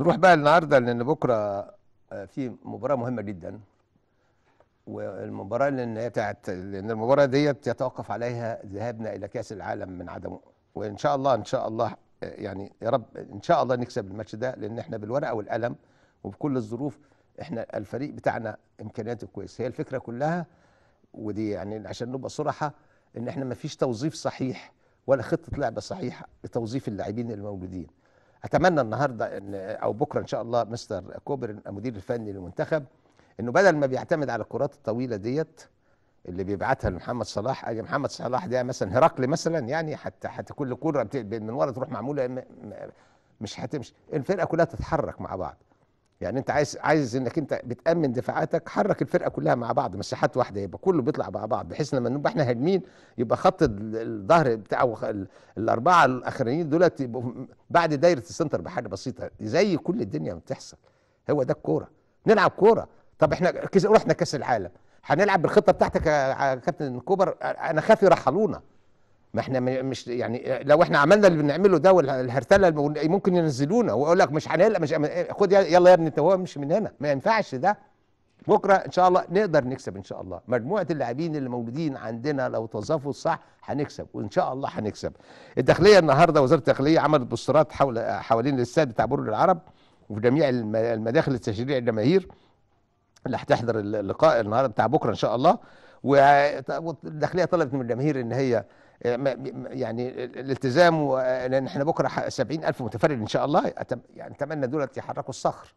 نروح بقى النهارده لان بكره آه، في مباراه مهمه جدا والمباراه لان هي بتاعت لان المباراه ديت يتوقف عليها ذهابنا الى كاس العالم من عدمه وان شاء الله ان شاء الله آه، يعني يا رب ان شاء الله نكسب الماتش ده لان احنا بالورقه والقلم وبكل الظروف احنا الفريق بتاعنا امكانياته كويسه هي الفكره كلها ودي يعني عشان نبقى صراحه ان احنا ما فيش توظيف صحيح ولا خطه لعبه صحيحه لتوظيف اللاعبين الموجودين اتمنى النهارده ان او بكره ان شاء الله مستر كوبر المدير الفني للمنتخب انه بدل ما بيعتمد على الكرات الطويله ديت اللي بيبعتها لمحمد صلاح اجي محمد صلاح ده مثلا هرقل مثلا يعني حتى حتى كل كره من ورا تروح معموله مش هتمشي الفرقه كلها تتحرك مع بعض يعني انت عايز عايز انك انت بتامن دفاعاتك حرك الفرقه كلها مع بعض مساحات واحده يبقى كله بيطلع مع بعض بحيث لما نبقى احنا هاجمين يبقى خط الظهر بتاع الاربعه الاخرانيين دولت يبقوا بعد دايره السنتر بحاجه بسيطه زي كل الدنيا ما بتحصل هو ده الكوره نلعب كوره طب احنا رحنا كاس العالم هنلعب بالخطه بتاعتك يا كابتن كوبر انا خاف يرحلونا ما احنا مش يعني لو احنا عملنا اللي بنعمله ده والهرتله إيه، ممكن ينزلونا ويقول لك مش هنقلق مش خد يلا يا ابني انت مش من هنا ما ينفعش ده بكره ان شاء الله نقدر نكسب ان شاء الله مجموعه اللاعبين اللي موجودين عندنا لو توظفوا صح هنكسب وان شاء الله هنكسب الداخليه النهارده وزاره الداخليه عملت بوسترات حول حوالين الاستاد بتاع برج العرب وفي جميع المداخل التشجيع الجماهير اللي هتحضر اللقاء النهارده بتاع بكره ان شاء الله والداخليه طلبت من الجماهير ان هي آه، يعني الالتزام آه، لان احنا بكره 70000 متفرج ان شاء الله يعني اتمنى دولت يحركوا الصخر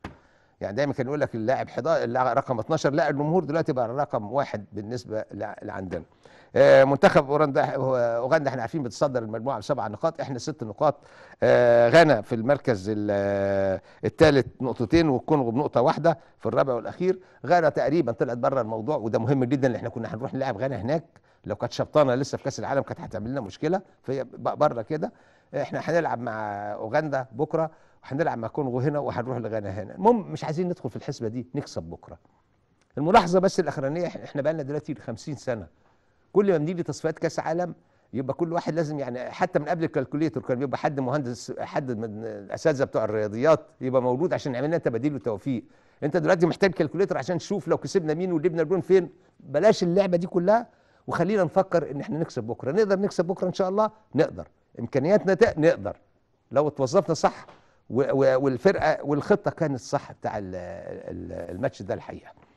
يعني دايما كان يقول لك اللاعب 11 رقم 12 لا الجمهور دلوقتي بقى رقم واحد بالنسبه لعندنا آه، منتخب اوغندا اوغندا احنا عارفين بتصدر المجموعه بسبع نقاط احنا ست نقاط غانا في المركز الثالث نقطتين والكونغو بنقطه واحده في الرابع والاخير غانا تقريبا طلعت بره الموضوع وده مهم جدا اللي احنا كنا هنروح نلعب غانا هناك لو كانت شبطانه لسه في كاس العالم كانت هتعمل لنا مشكله في بره كده احنا هنلعب مع اوغندا بكره وهنلعب مع كونغو هنا وهنروح لغانا هنا المهم مش عايزين ندخل في الحسبه دي نكسب بكره الملاحظه بس الاخرانيه احنا بقى لنا دلوقتي 50 سنه كل ما بنيجي تصفيات كاس عالم يبقى كل واحد لازم يعني حتى من قبل الكالكوليتر كان بيبقى حد مهندس حد من الاساتذه بتوع الرياضيات يبقى موجود عشان يعمل لنا تباديل وتوفيق انت دلوقتي محتاج كالكوليتر عشان تشوف لو كسبنا مين وجبنا الجون فين بلاش اللعبه دي كلها وخلينا نفكر ان احنا نكسب بكره نقدر نكسب بكره ان شاء الله نقدر امكانياتنا ده نقدر لو اتوظفنا صح والفرقه والخطه كانت صح بتاع الماتش ده الحقيقه